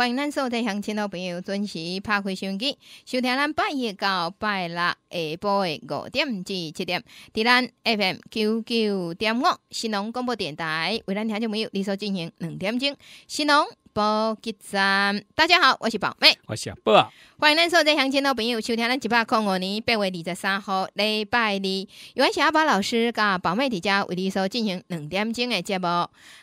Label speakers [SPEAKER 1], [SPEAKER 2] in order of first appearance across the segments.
[SPEAKER 1] 欢迎所有的乡亲老朋友准时拍开收音机，收听咱八月到拜六下旬的五点至七点，在咱 FM 九九点五，新农广播电台为咱听众朋友，你所进行两点钟，新农。隆报赞，大家好，我是宝妹，
[SPEAKER 2] 我是阿宝。
[SPEAKER 1] 欢迎咱所在乡亲的朋友，收听咱一百康五年八月二十三号礼拜二，有位小宝老师甲宝妹在家为你所进行两点钟的节目。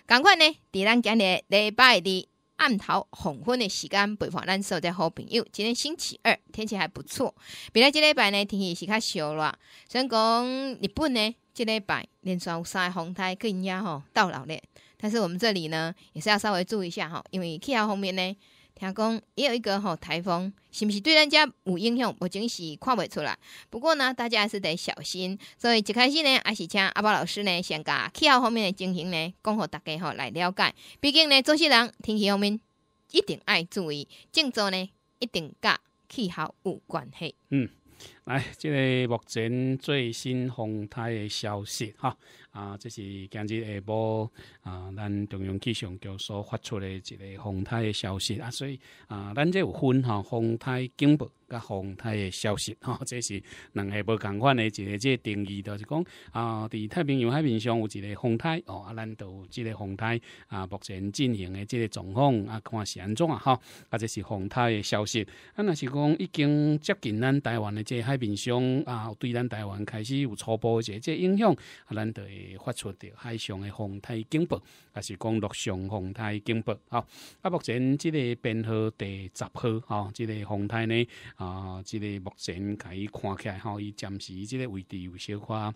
[SPEAKER 1] 赶快呢，伫咱今日礼拜二。暗桃黄昏的时间，北方咱所在好朋友。今天星期二，天气还不错。比仔这礼拜呢，天气是较热虽然讲日本呢这礼拜连续三个风台更加吼到老了，但是我们这里呢也是要稍微注意一下吼，因为气候方面呢。听讲也有一个吼台风，是毋是对咱家有影响，目前是看不出来。不过呢，大家还是得小心。所以一开始呢，还是请阿宝老师呢，先甲气候方面的情形呢，讲给大家吼来了解。毕竟呢，做些人天气方面一定要注意，正做呢一定甲气候有关系。
[SPEAKER 2] 嗯。来，这个目前最新风台的消息哈啊，这是今日下晡啊，咱中央气象局所发出的一个风台的消息啊，所以啊，咱这有分哈风台警报甲风台的消息哈，这是两下晡同款的一个这定义就是讲啊，伫太平洋海面上有一个风台哦，啊，咱有这个风台啊，目前进行的这个状况啊，看是安怎啊哈，啊，这是风台的消息啊，那是讲已经接近咱台湾的这个海。面上啊，对咱台湾开始有初步一些影响，咱就会发出着海上的风台警报，也是讲陆上风台警报。好，啊，目前这个编号第十号，吼，这个风台呢，啊，这个目前可以看起来，吼，伊暂时这个位置有小可。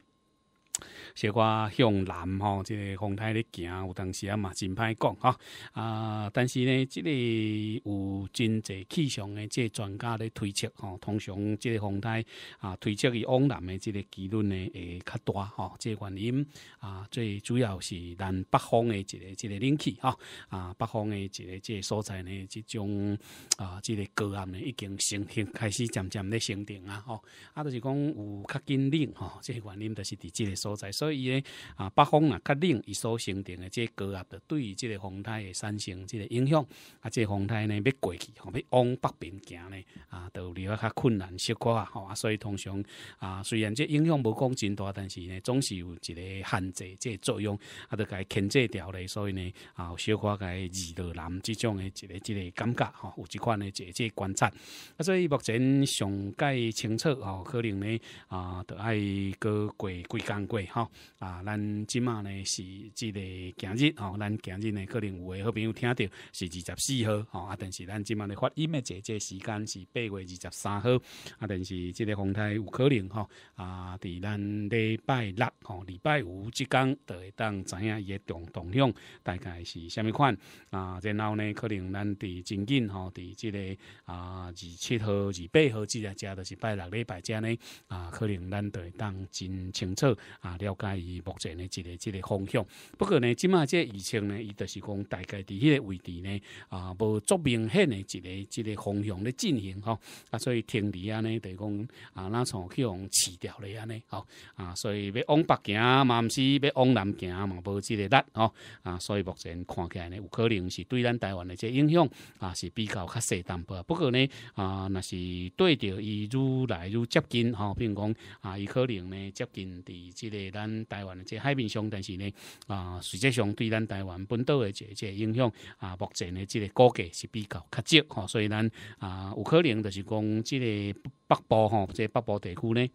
[SPEAKER 2] 小我向南吼，即个风台咧行，有当时啊嘛真歹讲吼啊。但是呢，即个有真侪气象诶，即个专家咧推测吼，通常即个风台啊，推测伊往南诶即个几率呢会较大吼，即个原因啊，最主要是南北方诶即个即个冷气吼啊，北方诶即个即个所在呢，即种啊即个高压呢已经形成，开始渐渐咧形成啊吼，啊就是讲有较紧冷吼，即个原因就是伫即个所。所以咧，啊，北方啊较冷，伊所形成嘅即个高压，对于即个风台嘅生成，即个影响，啊，即个风台呢要过去，要往北边行呢，啊，都比较较困难，小可啊，吼啊，所以通常啊，虽然即影响无讲真大，但是呢，总是有一个限制，即个作用，啊，就该控制掉咧，所以呢，啊，小可该二到南即种嘅一个一个感觉，吼，有即款呢，即即观察，啊，所以目前上介清楚，吼，可能呢，啊，得爱过过几工。过吼啊！咱即马呢是即个今日吼，咱今日呢可能有诶好朋友听着是二十四号吼啊，但是咱即马咧发音诶，这这时间是八月二十三号啊，但是即个风台有可能吼啊，伫咱礼拜六吼、礼拜五即天，都会当知影伊的动动向，大概是虾米款啊？然后呢，可能咱伫真紧吼，伫即个啊二七号、二八号即下遮都是拜六礼拜遮呢啊，可能咱都会当真清楚。啊，了解伊目前呢一个一个方向，不过呢，起即这疫情呢，伊就是讲大概伫迄个位置呢，啊，无足明显的一个一个方向咧进行吼，啊，所以天敌啊呢，就是讲啊，那从去用辞掉咧安尼吼，啊，所以要往北行嘛，唔是，要往南行嘛，无即个力吼，啊，所以目前看起来呢，有可能是对咱台湾的这影响啊是比较较细淡薄，不过呢，啊，那是对着伊愈来愈接近吼，如讲啊，伊可能呢接近伫这。个咱台湾的这海面上，但是呢，啊，实际上对咱台湾本岛的这这影响啊，目前的这个估计是比较较少哈。所以，咱啊，有可能就是讲，这个北部吼、即这北部地区呢。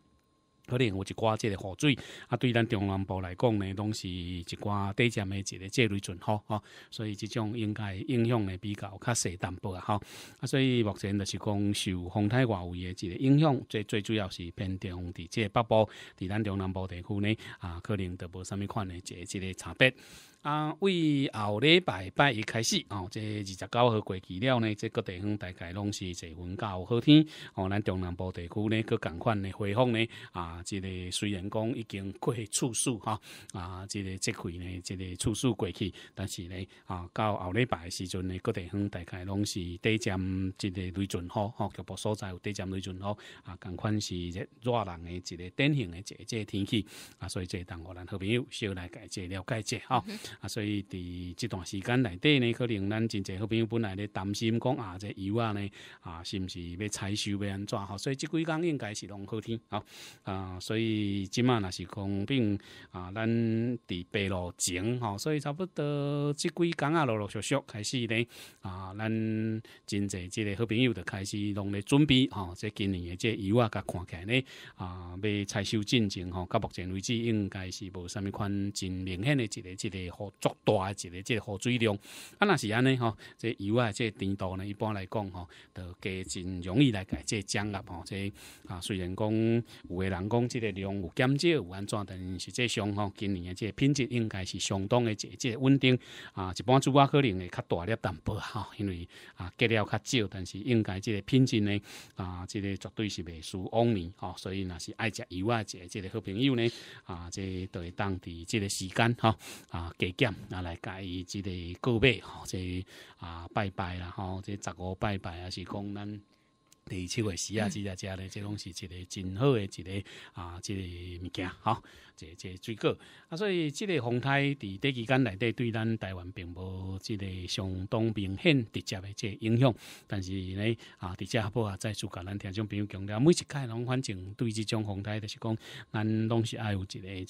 [SPEAKER 2] 可能有一寡即个雨水，啊，对咱中南部来讲呢，都是一寡低潮的即个即类准吼吼，所以即种应该影响呢比较较细淡薄啊，吼，啊，所以目前就是讲受风台外围的一个影响，最最主要是偏中地即个北部，伫咱中南部地区呢，啊，可能都无甚物款的个一个差别。啊，为后礼拜拜一开始哦，这二十九号过去了呢，这各地方大概拢是气温较好天哦。咱中南部地区呢，个同款呢回复呢啊，这个虽然讲已经过处暑哈啊，这个即款呢，这个处暑过去，但是呢啊，到后礼拜时阵呢，各地方大概拢是短暂一个雷阵雨吼，局部所在有短暂雷阵雨啊，同款是热热人的一个典型的一个天气啊，所以这同我咱好朋友小来解这了解者哈。啊，所以伫这段时间内底呢，可能咱真济好朋友本来咧担心讲啊，这鱼啊呢，啊，是毋是要采收要安怎吼，所以即几工应该是拢好天，吼。啊，所以今满若是讲并啊，咱伫白露前，吼，所以差不多即几工啊陆陆续续开始咧，啊，咱真济即个好朋友就开始拢咧准备，吼，即今年的即鱼啊，甲看起来呢啊，要采收进程，吼，到目前为止应该是无啥物款真明显的一个一个好。足大一个即个河水量，啊，若是安尼吼，即油啊，即甜度呢，一般来讲吼，就加真容易来改即涨压吼，即啊，虽然讲有诶人讲即个量有减少有安怎，但是即上吼今年嘅即品质应该是相当嘅一即稳定啊，一般主瓜可能会较大粒淡薄吼，因为啊，结料较少，但是应该即个品质呢啊，即个绝对是未输往年吼。所以若是爱食油啊，即即个好朋友呢啊，即会当地即个时间吼啊。来减，啊来介意即个购别吼，这啊拜拜啦，吼，这十五拜拜啊，是讲咱。第七月时啊，即个食咧，即拢是一个真好诶，一个啊，一个物件，吼，即即水果。啊，所以即个风台伫短期间内底对咱台湾并无即个相当明显直接诶即影响。但是咧，啊，伫下埔啊，再苏格咱听众朋友强调，每一届拢反正对即种风台就是讲，咱拢是爱有一个一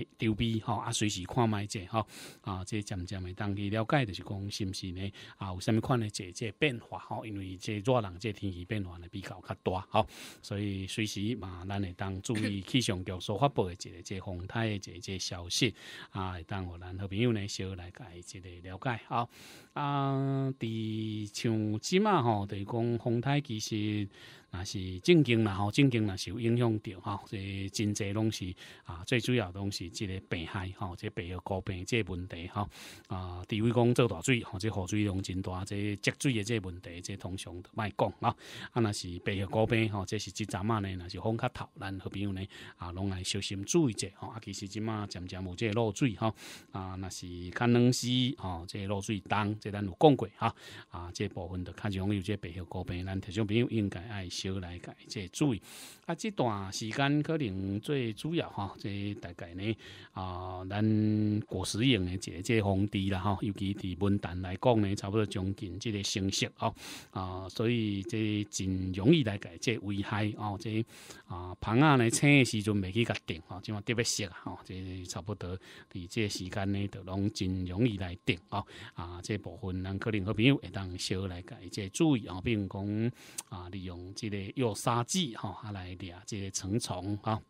[SPEAKER 2] 个对比，吼啊，随时看卖者，吼啊，即渐渐诶，当地了解就是讲，是不是呢？啊，有啥物款咧？即即变化，吼，因为即热人即天气变化。比较较大吼，所以随时嘛，咱会当注意气象局所发布的一个这风台的一个这消息啊，会当和咱好朋友呢，小来解一个了解啊。啊，第像即马吼，等于讲风台其实。那是正经啦吼，正经啦有影响着吼，所真侪拢是啊，最主要拢是这个病害吼，这白血高病这问题吼啊，除位讲做大水吼，即雨水量真大，这积水的这问题，这通常都卖讲啊，啊若是白血高病吼，这是即阵仔呢，若是风较透咱好朋友呢啊，拢爱小心注意者吼，啊其实即嘛渐渐即这落水吼，啊，若是较冷湿吼，这落水当，这咱有讲过哈啊，这部分就较容易这白血高病，咱特殊朋友应该爱。就来改这注意啊！这段时间可能最主要哈，这大概呢啊，咱果实用的这这红地啦哈，尤其伫文但来讲呢，差不多将近这个成熟啊啊，所以这真容易来改这危害哦。这啊，螃蟹呢青的时阵没去甲定哦，就嘛特别熟啊，这差不多在这时间呢，就拢真容易来定啊啊！这部分人可能好朋友会当烧来改这注意啊，如讲啊，利用这。有杀剂哈，来灭这些成虫哈。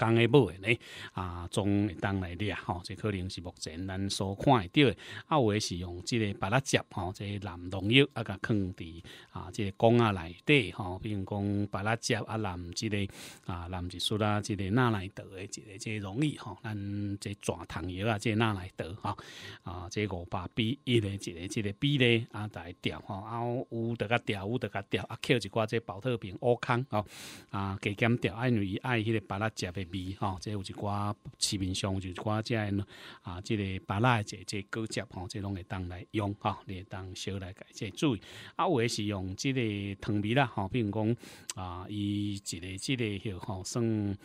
[SPEAKER 2] 刚下尾咧，啊，总从当来滴啊，吼，这可能是目前咱所看得到，啊，有的是用即个白辣椒，吼，即个南农药啊，甲坑伫啊，即个公啊内底吼，比如讲白辣椒啊，南即个啊，南一树啦，即个哪来得诶，即个即个容易吼，咱即抓藤药啊，即个哪来得哈，啊，即个五八 B 一咧，即个即个 B 咧，啊，在调吼，啊有得甲调，有得甲调啊，扣一寡即宝特瓶，乌坑吼，啊，加减调，因为伊爱迄个白辣椒。味吼，即有一寡市面上，有一寡即个呢啊，即个巴辣的即即果汁吼，即拢会当来用吼、你会当烧来解即水。啊，有也是用即个糖味啦，吼、比如讲啊，伊一个即个许好算。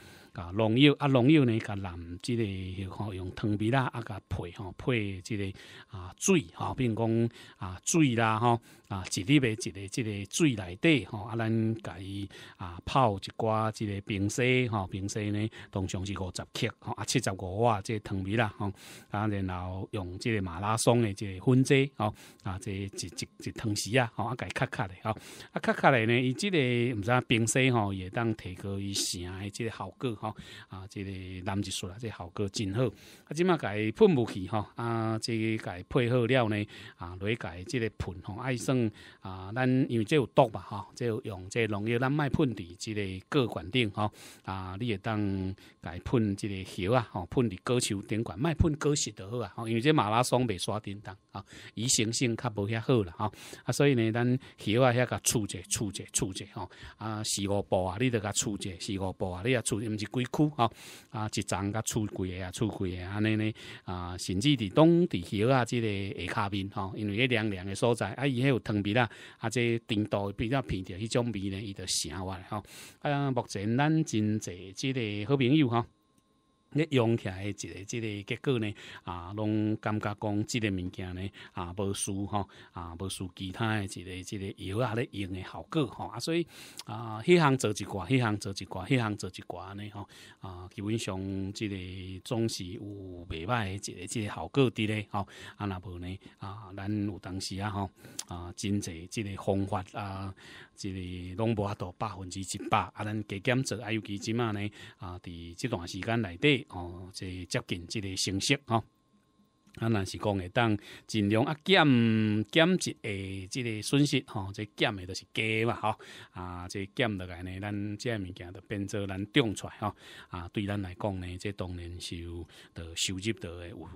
[SPEAKER 2] 农药啊，农药呢？甲蓝即之吼用糖蜜啦啊，甲配吼配即个啊水吼，比如讲啊水啦吼啊，一粒白一个即个水内底吼，啊，咱甲伊啊泡一寡即个冰水吼，冰水呢通常是五十克吼，啊，七十五啊，即个糖蜜啦吼，啊，然后用即个马拉松的即个粉剂吼，啊，即一一一汤匙啊吼，啊，甲卡卡的吼，啊卡卡的呢，伊即个毋知啊冰水吼也当提高伊一些即个效果。啊，这个男术说即、这效果真好。啊，即马改喷雾器吼，啊，即改配合了呢，啊，来改即个喷吼，爱算啊，咱因为即有毒吧哈，有用即农药咱卖喷伫即个各管顶吼，啊，你也当改喷即个叶啊，吼，喷伫高树顶管，卖喷高石就好啊，因为即马拉松袂刷叮当啊，以生性较无遐好啦吼，啊，所以呢，咱叶啊遐甲处者处者处者吼，啊，四五步啊，你得甲处者四五步啊，你啊处是。几区吼啊，一涨甲厝几个啊，厝几个安尼呢啊，甚至伫东伫桥啊，即个下骹面吼，因为迄凉凉的所在啊，伊迄有汤味啦，啊，个甜度比较偏着迄种味呢，伊就香啊吼啊，目前咱真侪即个好朋友吼。你用起来，一个即个结果呢？啊，拢感觉讲即个物件呢，啊，无输吼，啊，无输其他诶，一个即个药啊咧用诶效果吼，啊，所以啊，迄项做一寡，迄项做一寡，迄项做一寡呢，吼啊，基本上即个总是有未歹诶，一个即个效果伫咧，吼啊，若无呢？啊，咱有当时啊，吼啊，真济即个方法啊。即个拢无法度百分之一百，啊，咱加减测，啊尤其即嘛呢？啊，伫即段时间内底，哦，即接近即个形势，吼。啊，那是讲会当尽量啊减减一下即个损失吼，即减的都是加嘛吼啊，即减落来呢，咱即物件都变做咱涨出来吼啊，对咱来讲呢，即当然是有的收入的有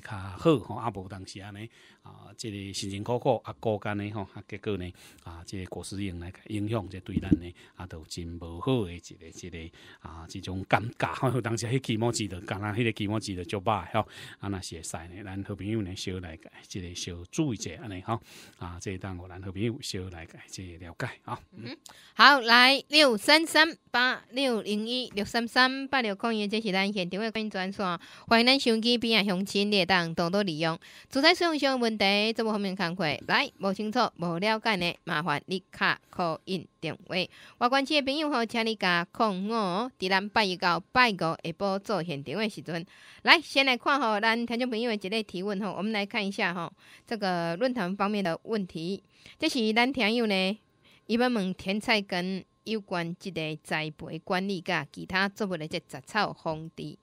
[SPEAKER 2] 加较好吼，啊，无当时安尼啊，即个辛辛苦苦啊，高干呢吼，啊，结果呢啊，即果实用来影响，即对咱呢啊，都真无好的一个一个啊，即种尴尬吼，当时迄期末钱的，干那迄个期末钱的就摆吼，啊，那是会使。呢。咱好朋友呢，小来解，即个小注意者安尼吼，啊，即一档我咱好朋友小来个，即了解啊。嗯，
[SPEAKER 1] 好，来六三三八六零一六三三八六空一，这是咱现场的欢迎转线，欢迎咱手机边啊相亲列当多多利用，存在使用上问题，这部方面反馈，来无清楚无了解呢，麻烦你卡 call in。话。我关切的朋友吼，请你加空五。在咱拜一到拜五下晡做现场的时阵，来先来看吼咱听众朋友的一个提问吼。我们来看一下吼这个论坛方面的问题。这是咱听朋友呢，伊要问甜菜根有关即个栽培管理甲其他作物的这杂草防治。伊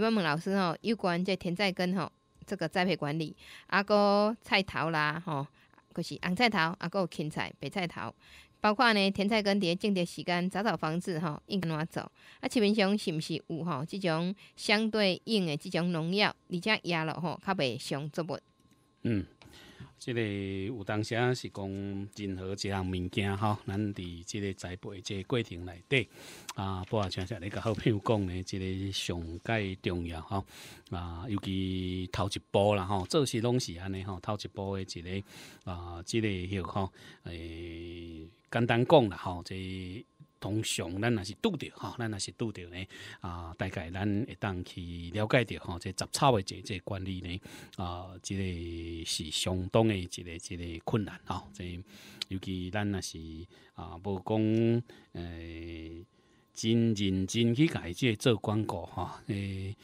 [SPEAKER 1] 要问老师吼，有关这甜菜根吼这个栽培管理，阿个菜头啦吼，就是红菜头，阿有青菜、白菜头。包括呢，田菜伫碟、种植时间、早早防治，吼，应该怎做？啊，市面上是毋是有吼即种相对应的即种农药，而且压了吼较袂伤作物。
[SPEAKER 2] 嗯。即个有当时啊是讲任何一项物件吼，咱伫即个栽培即个过程内底，啊，包括像你个好朋友讲咧，即个上介重要吼啊，尤其头一步啦吼，做事拢是安尼吼，头一步的即个啊，即个又吼，诶，简单讲啦吼，即。通常咱若是拄着吼，咱若是拄着呢啊。大概咱会当去了解着吼，这杂草的这这管理呢啊，这个是相当的，一个一个困难吼，这尤其咱若是啊，无讲诶，真认真去解这做广告吼。诶。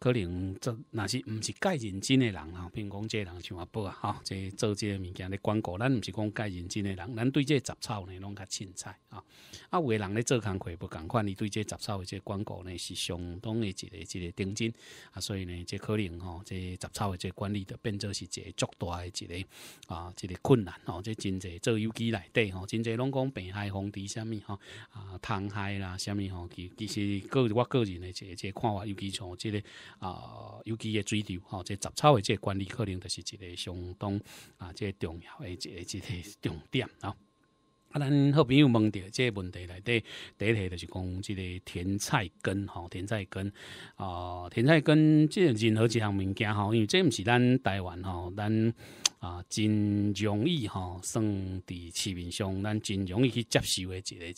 [SPEAKER 2] 可能这那是毋是介认真诶人吼，比如讲这人像阿波啊，哈，这做这物件咧广告，咱毋是讲介认真诶人，咱对这杂草呢拢较凊彩啊。啊，有诶人咧做工课无共款，伊对这杂草、诶这广告呢是相当诶一个一个定针啊。所以呢，这可能吼，这杂草即这管理就变做是一个足大诶一个啊，一个困难吼。这真济做有机内底吼，真济拢讲病害防治啥物吼啊，虫害啦啥物吼，其其实个我个人诶一个一个看法尤其从即个。啊，尤其嘅水流吼，这杂草嘅这管理，可能就是一个相当啊，这重要嘅一个一个重点啊。啊，咱好朋友问到这问题内底，第一题就是讲，即个甜菜根吼，甜菜根啊，甜菜根即任何一项物件吼，因为这唔是咱台湾吼，咱。啊，真容易吼，算伫市面上，咱真容易去接受诶一个、一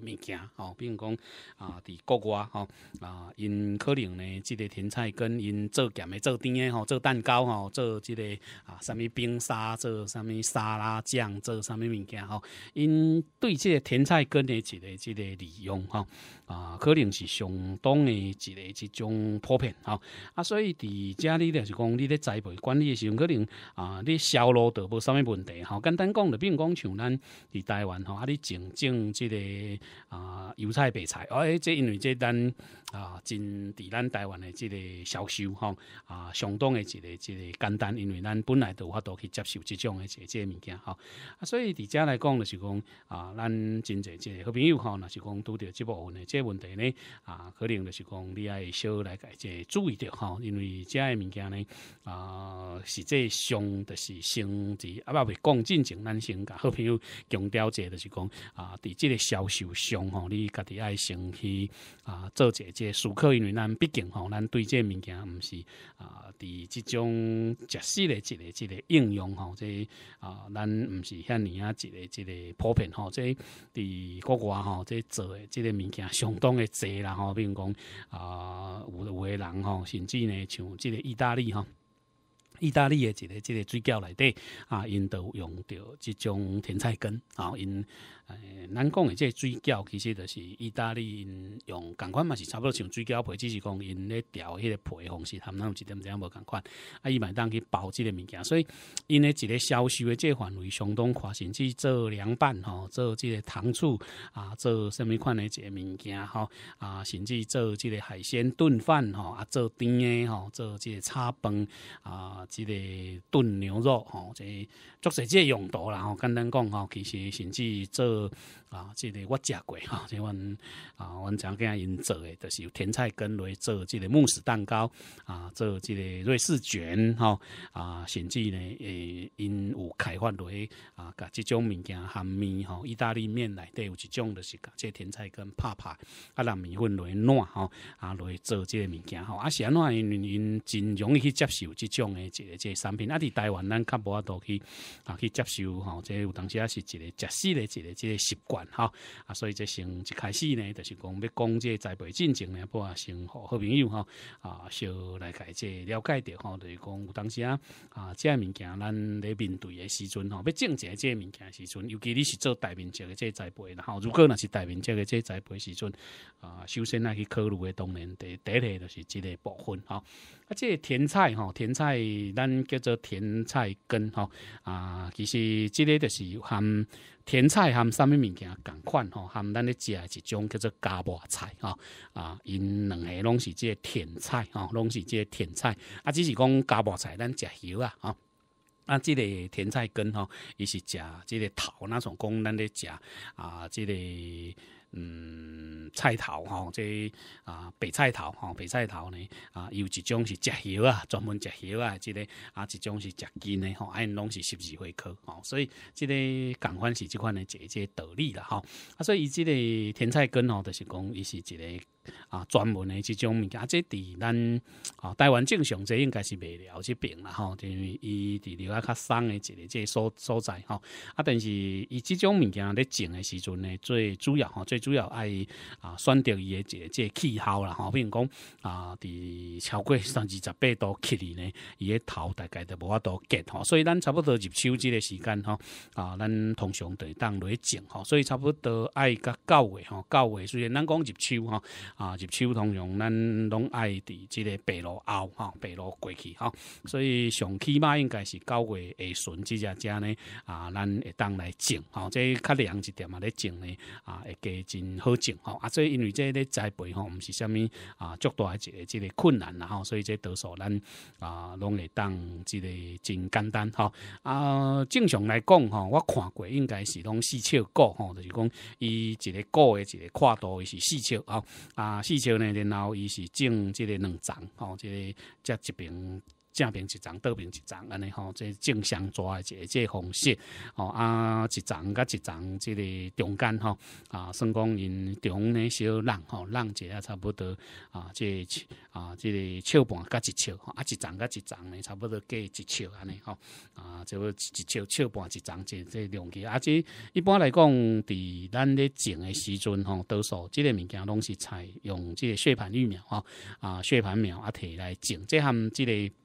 [SPEAKER 2] 个物件吼。比如讲啊，伫国外吼啊，因可能呢，这个甜菜根因做咸诶，做甜诶吼、做蛋糕吼、做这个啊，啥物冰沙、做啥物沙拉酱、做啥物物件吼，因对即个甜菜根的一个、一个利用吼。啊，可能是相当的一个一种普遍哈，啊，所以伫家里就是讲，你咧栽培管理的时候，可能啊，你销路都无啥物问题，吼，简单讲比并讲像咱伫台湾吼，啊，你种种即个啊油菜、白菜，哎，这因为这咱啊，真伫咱台湾的即个销售，吼，啊，相当的一个一个简单，因为咱本来都有法度去接受这种的即个物件，吼。啊，所以伫家来讲就是讲，啊，咱真侪即个好朋友吼，那是讲拄着这部分的。这问题呢，啊，可能就是讲你爱小来改这，注意着吼，因为这个物件呢，啊，实际上就是升值，啊，未讲进前，咱先甲好朋友强调一下，就是讲啊，伫即个销售上吼，你家己爱先去啊做者这，思客因为咱毕竟吼，咱对这物件毋是啊，伫即种食肆的一个一个应用吼，这啊，咱毋是遐尔啊，一个一个普遍吼，这伫国外吼，这做的这个物件。相当的侪啦吼，比如讲啊，有有的人吼，甚至呢，像即个意大利吼。意大利诶，一个即个水饺内底啊，因都用着即种甜菜根啊，因诶，咱讲诶，即个水饺其实就是意大利因用共款嘛，是差不多像水饺皮，只是讲因咧调迄个皮方式，他们有一点点无共款啊？伊买当去包即个物件，所以因咧一个销售诶，即个范围相当宽，甚至做凉拌吼，做即个糖醋啊，做虾物款诶即个物件吼啊，甚至做即个海鲜炖饭吼啊，做甜诶吼，做即个炒饭啊。即个炖牛肉吼，即做些即用途啦吼。简单讲吼，其实甚至做啊，即个我食过吼。即阮啊，阮常见因做诶，就是有甜菜根去做即个慕斯蛋糕啊，做即个瑞士卷吼啊，甚至呢诶，因有开发落去啊，即种物件含面吼，意大利面内底有一种就是甲即甜菜根拍拍，啊，人面粉落去软吼，啊，落去做即个物件吼，啊，是安怎因因真容易去接受即种诶？一个个产品，啊，伫台湾咱较无法度去啊去接受吼，这有当时啊是一个食肆的一个一个习惯吼。啊，所以这先一开始呢，就是讲要讲个栽培进程呢，不啊，先好好朋友吼啊，先来解个了解着吼，就是讲有当时啊啊，个物件咱咧面对的时阵吼，要种植个物件时阵，尤其你是做大面积即个栽培然后如果若是大面积即个栽培时阵啊，首先啊去考虑的，当然第第一就是一个部分吼，啊，即、这甜菜吼，甜菜。咱叫做甜菜根吼啊，其实即个就是含甜菜含啥物物件同款吼，含咱咧食一种叫做加薄菜吼啊，因两个拢是即个甜菜吼，拢是即个甜菜啊，只是讲加薄菜咱食油啊啊，即、这甜菜根吼，伊是食即个头，那种讲咱咧食啊，这个。嗯，菜头吼，即啊，白菜头吼，白菜头呢啊，有一种是食肉啊，专门食肉啊即个啊，一种是食筋的吼，唉，拢是十二回科吼，所以即个共款是这一个直个道理啦吼。啊，所以伊即个甜菜根吼，就是讲，伊是一个。啊，专门的这种物件，这伫咱啊台湾正常，这应该是袂了这边啦吼，因为伊伫另外较省的一个这所所在吼。啊，但是伊这种物件咧种的时阵呢，最主要吼，最主要爱啊选择伊个一个即气候啦吼。譬如讲啊，伫超过三二十八度起哩呢，伊个头大概就无法多结吼。所以咱差不多入秋这个时间吼，啊，咱通常会当落种吼，所以差不多爱甲九月吼，九月虽然咱讲入秋吼。啊，入秋通用咱拢爱伫即个白鹭后吼，白鹭过去吼，所以上起码应该是九月下旬即只家呢啊，咱会当来种吼，即较凉一点嘛，咧种呢啊，会加真好种吼啊，所以因为即个栽培吼，毋是虾米啊，足大一个即个困难啦吼，所以即多数咱啊，拢会当即个真简单吼啊，正常来讲吼，我看过应该是拢四尺高吼，就是讲伊一个高诶，一个跨度是四尺啊啊。啊，四条呢，然后伊是种即个两层，吼，即个则一坪。正平一层，倒平一层，安尼吼，即正常抓诶，即即方式吼啊，一层甲一层，即个中间吼啊，算讲因中间小浪吼浪一下，差不多啊，即啊即个笑盘甲一吼，啊一层甲一层呢，差不多计一笑安尼吼啊，就一笑笑盘一层，即即两支，啊，即一般来讲，伫咱咧种诶时阵吼，多数即个物件拢是采用即个血盘疫苗吼啊，血盘苗啊摕来种，即含即个。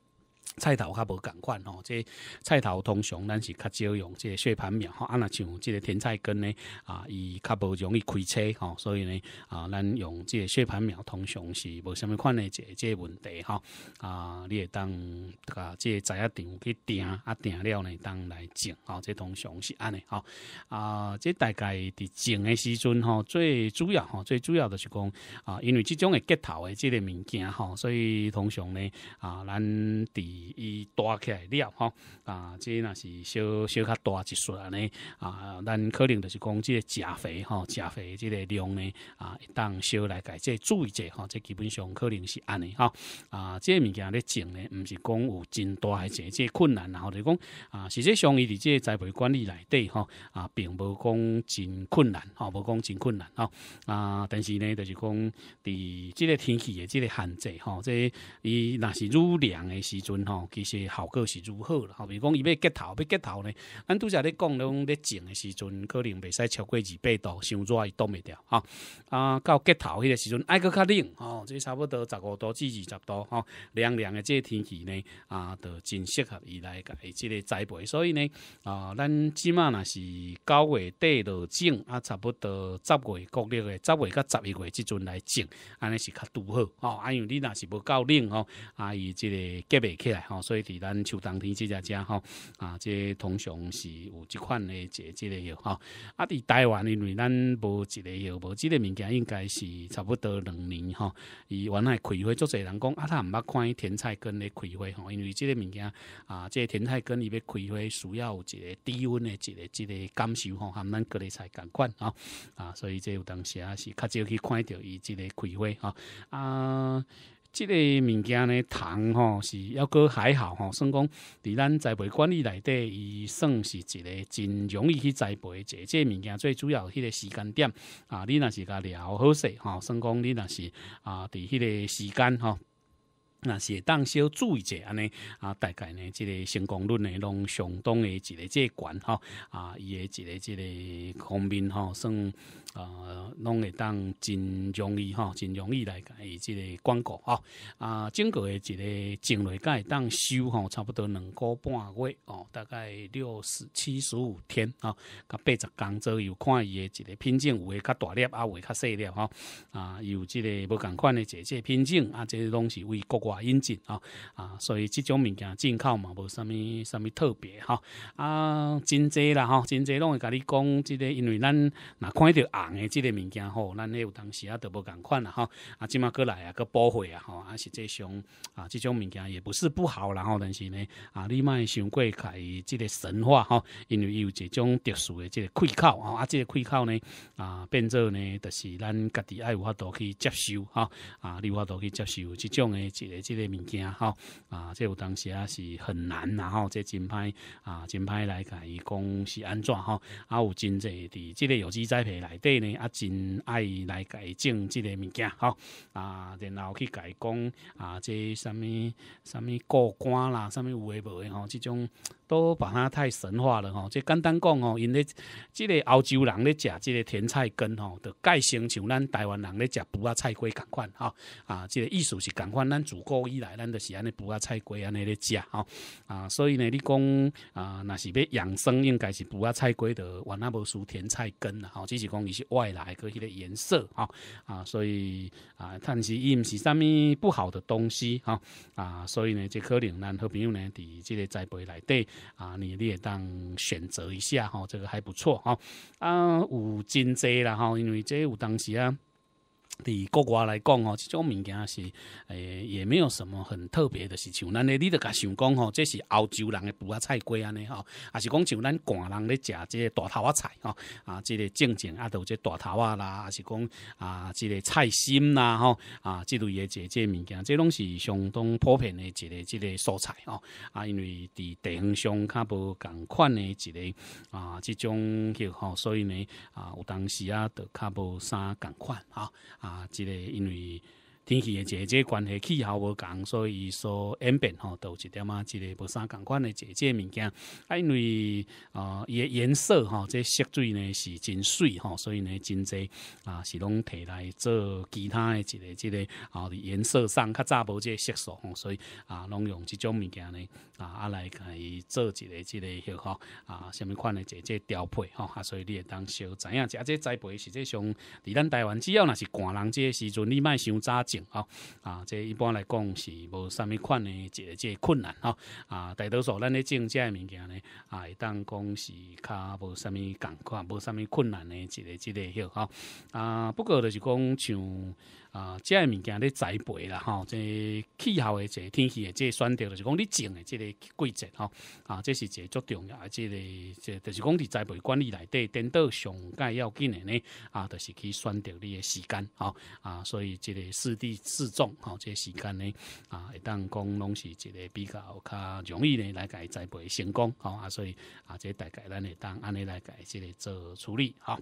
[SPEAKER 2] 菜头较无共款吼，即菜头通常咱是较少用，即个血盘苗吼。啊，若像即个甜菜根呢，啊，伊较无容易开车吼，所以呢，啊，咱用即个血盘苗通常是无什物款的即个问题吼啊，你会当啊，即个在一场去订啊订了呢，当来种，吼，即通常是安尼吼。啊，即大概伫种的时阵吼，最主要吼，最主要就是讲啊，因为即种的结头的即个物件吼，所以通常呢，啊，咱伫伊大起来了吼啊，即若是小小较大一撮安尼啊，咱可能就是讲即个食肥吼，食肥即个量呢啊，当少来改即注意者吼，即基本上可能是安尼吼啊，即物件咧种呢，毋是讲有真大，诶一即困难然后就讲啊，实际上伊伫即栽培管理内底吼啊，并无讲真困难吼，无讲真困难啊啊，但是呢，就是讲伫即个天气诶，即个限制吼，即伊若是愈凉诶时阵。吼，其实效果是如何啦？吼，比如讲，伊要结头，要结头呢，咱拄则咧讲，咧种嘅时阵，可能袂使超过二百度，伤热伊冻袂掉，吼。啊，到结头迄个时阵，爱佫较冷，哦，即差不多十五度至二十度，吼，凉凉嘅即个天气呢，啊，都真适合伊来个即个栽培，所以呢，啊，咱即马若是九月底落种，啊，差不多十月、国历月、十月甲十一月即阵来种，安尼是较拄好，哦，因为你若是无够冷，吼，啊，伊即个结袂起来。吼，所以伫咱像冬天即只只吼，啊，即通常是有即款诶个即个药吼。啊，伫台湾因为咱无即个药，无即个物件，应该是差不多两年吼。伊原来开花，足侪人讲啊，他毋捌看甜菜根咧开花吼，因为即个物件啊，即个甜菜根伊要开花需要有一个低温诶一个一个感受吼，含咱各地菜共款啊啊，所以即有当时也是较少去看着伊即个开花吼啊。即个物件呢，虫吼是要过还好吼，算讲伫咱栽培管理内底，伊算是一个真容易去栽培。即个物件最主要迄个时间点啊，你若是甲聊好势吼算讲你若是啊，伫迄个时间吼。那是当小注意者安尼啊，大概呢，这个成功率呢，拢相当的一个这悬哈啊，伊的一个即个方面吼算呃，拢会当真容易吼，真容易来改伊即个广告哈啊，整个的一个整内改当修吼，差不多两个半月哦，大概六十七十五天啊，甲八十天左右，看伊的一个品种有诶较大粒，啊，有诶较小粒哈啊，有即个无共款诶一个品种啊，即个拢是为各国。华引进啊啊，所以这种物件进口嘛，无啥咪啥咪特别哈啊，真济啦哈，真济拢会甲你讲，即个因为咱那看到红的即个物件吼，咱迄有当时啊都无共款啦哈啊，即马过来啊个博会啊吼，啊实际上啊即种物件也不是不好啦吼，但是呢啊你卖想过开即个神话吼，因为伊有即种特殊的即个贵口吼，啊即个贵口呢啊变做呢就是咱家己爱有法度去接受哈啊，你有法度去接受即种的即个。即个物件吼啊，即有当时啊是很难然后即真歹啊真歹来伊讲是安怎吼啊有真济伫即个有机栽培内底呢啊真爱来甲伊种即个物件吼啊然后去甲伊讲啊即啥物啥物果干啦物有的无的吼即种都把它太神话了吼，即简单讲吼，因为即个澳洲人咧食即个甜菜根吼，就介性像咱台湾人咧食补啊菜粿共款吼，啊即个意思是共款，咱主。古以来，咱就是安尼补下菜粿安尼咧食吼啊，所以呢，你讲啊，若是要养生，应该是补下菜粿的，换那无输甜菜根啦，好，只是讲伊是外来个迄个颜色啊啊，所以啊，但是伊毋是啥物不好的东西哈啊，所以呢，这可能咱好朋友呢，伫即个栽培内底啊，你你也当选择一下哈，这个还不错哈啊，有真济啦哈，因为这有当时啊。伫国外来讲吼，即种物件是诶，也没有什么很特别的是像咱咧，你都甲想讲吼，这是澳洲人的菠菜粿安尼吼，也是讲像咱广人咧食即个大头啊菜吼，啊，即个正正啊，有即大头啊啦，也是讲啊，即个菜心啦吼，啊，即类也即即物件，即拢是相当普遍的即个即个蔬菜吼，啊，因为伫地方上较无共款的即个啊，即种吼，所以呢啊，有当时啊，就较无啥共款啊啊。啊，这个因为。天气诶季节关系，气候无同，所以说演变吼都有点啊，一个无相共款诶季节物件。啊，因为哦伊诶颜色吼，即色水呢是真水吼，所以呢真侪啊是拢摕来做其他诶一个、一个啊颜色上较无即个色素，所以啊拢用即种物件呢啊啊来伊做一个、一个许吼啊，什物款诶季节调配吼，啊，所以你会当小知影。食且栽培实际上，伫咱台湾只要若是寒人个时阵，你卖伤早种。好啊，这一般来讲是无啥物款诶，一个即困难吼。啊，大多数咱咧种即物件咧啊，会当讲是较无啥物共款，无啥物困难的一个即个许哈啊，不过就是讲像。啊，即个物件咧栽培啦，吼，即气候诶，即天气诶，即选择就是讲你种诶，即个季节吼，啊，这是一个足重要，而即个即就是讲伫栽培管理内底，颠倒上介要紧诶呢，啊，就是去选择你诶时间，吼，啊，所以即个适地适种，吼，即个时间呢，啊，会当讲拢是一个比较较容易呢来甲伊栽培成功，吼，啊，所以啊，即大概咱会当安尼来甲伊即个做处理，吼。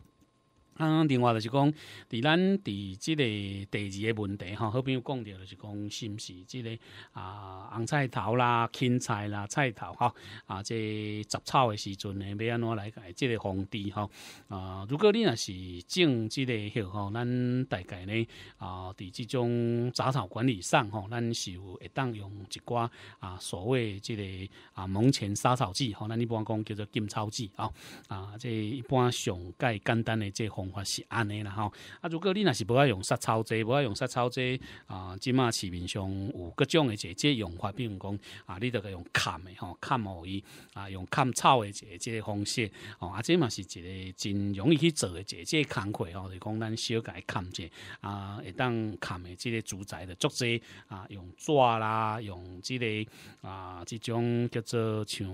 [SPEAKER 2] 啊，另外就是讲，伫咱伫即个第二个问题吼，好比讲掉就是讲，是毋是即个啊红菜头啦、青菜啦、菜头哈啊，即杂草的时阵呢，要安怎来改即个防治吼啊？如果你若是种即个吼，咱大概呢啊，伫即种杂草管理上吼，咱是会当用一寡啊所谓即个啊蒙前杀草剂吼，咱一般讲叫做金草剂啊啊，即一般上介简单诶即个。是安尼啦吼啊！如果你若是无爱用杀草剂，无爱用杀草剂啊，即马市面上有各种的节节用法，比如讲啊，你就可以用砍的吼，砍木伊啊，用砍草的即个方式哦啊，即嘛是一个真容易去做的节节工课哦，就讲咱小改砍者啊，会当砍的即个住宅的作者啊，用纸啦，用即个啊，这种叫做像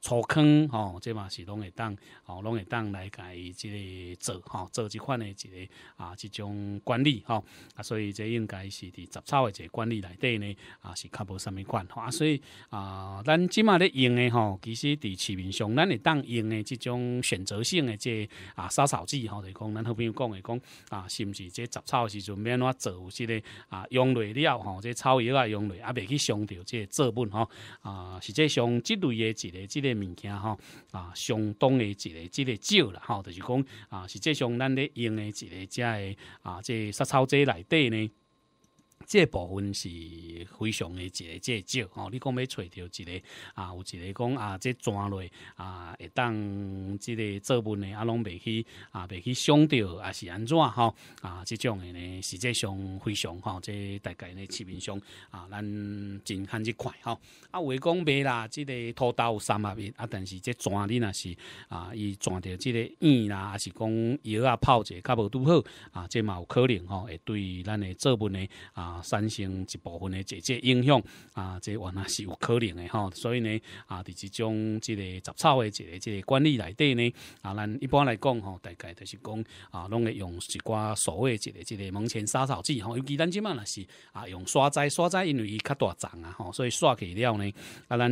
[SPEAKER 2] 粗坑哦，即嘛是拢会当哦，拢会当来改即个做吼，做即款的一个啊，即种管理吼啊，所以这应该是伫杂草的个管理内底呢，啊，是较无甚么管吼啊，所以啊，咱即马咧用的吼，其实伫市面上，咱会当用的即种选择性的这啊杀草剂吼，就讲咱好朋友讲的讲啊，是毋是这杂草时阵免怎做有这个啊，用类了吼，这草药啊用类啊未去伤到这作物吼啊，是际上这类的这个这个物件吼啊，相当的这个这个少啦吼，就是讲啊，是际上。咱咧用诶一个遮诶啊，即杀草剂内底呢。这部分是非常的，一个、借少哦。你讲要揣到一个啊，有一个讲啊，这砖类啊，会当这个作文呢，啊，拢袂去啊，袂去想着，还是安怎吼啊，这种的呢，实际上非常吼，这大概呢，市面上啊，咱真看这块吼。啊，话讲未啦，这个豆有三啊一啊，但是这砖你若是啊，伊砖着这个硬啦，还是讲药啊泡者，较无拄好啊，这嘛有可能吼会对咱的作文呢啊。产生一部分的这这影响啊，这原来是有可能的吼。所以呢啊，伫即种这个杂草的这个这个管理内底呢啊，咱一般来讲吼，大概就是讲啊，拢会用一寡所谓这个这个门前杀草剂吼，尤其即只若是啊，用刷仔刷仔，因为伊较大丛啊吼，所以刷起了呢啊，咱